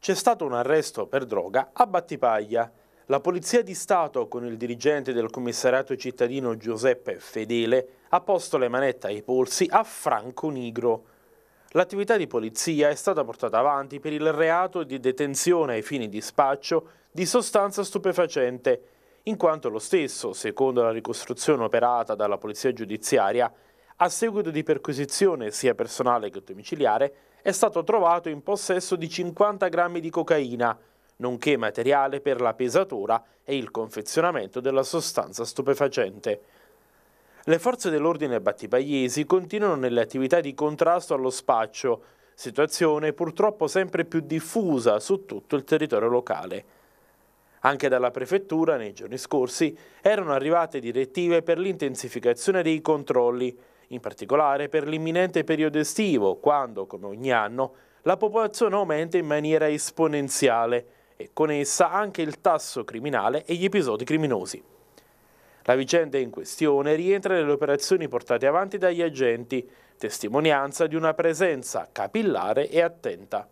C'è stato un arresto per droga a Battipaglia. La Polizia di Stato, con il dirigente del commissariato cittadino Giuseppe Fedele, ha posto le manette ai polsi a Franco Nigro. L'attività di polizia è stata portata avanti per il reato di detenzione ai fini di spaccio di sostanza stupefacente, in quanto lo stesso, secondo la ricostruzione operata dalla Polizia Giudiziaria, a seguito di perquisizione sia personale che domiciliare, è stato trovato in possesso di 50 grammi di cocaina, nonché materiale per la pesatura e il confezionamento della sostanza stupefacente. Le forze dell'ordine battipagliesi continuano nelle attività di contrasto allo spaccio, situazione purtroppo sempre più diffusa su tutto il territorio locale. Anche dalla prefettura nei giorni scorsi erano arrivate direttive per l'intensificazione dei controlli, in particolare per l'imminente periodo estivo, quando, come ogni anno, la popolazione aumenta in maniera esponenziale e con essa anche il tasso criminale e gli episodi criminosi. La vicenda in questione rientra nelle operazioni portate avanti dagli agenti, testimonianza di una presenza capillare e attenta.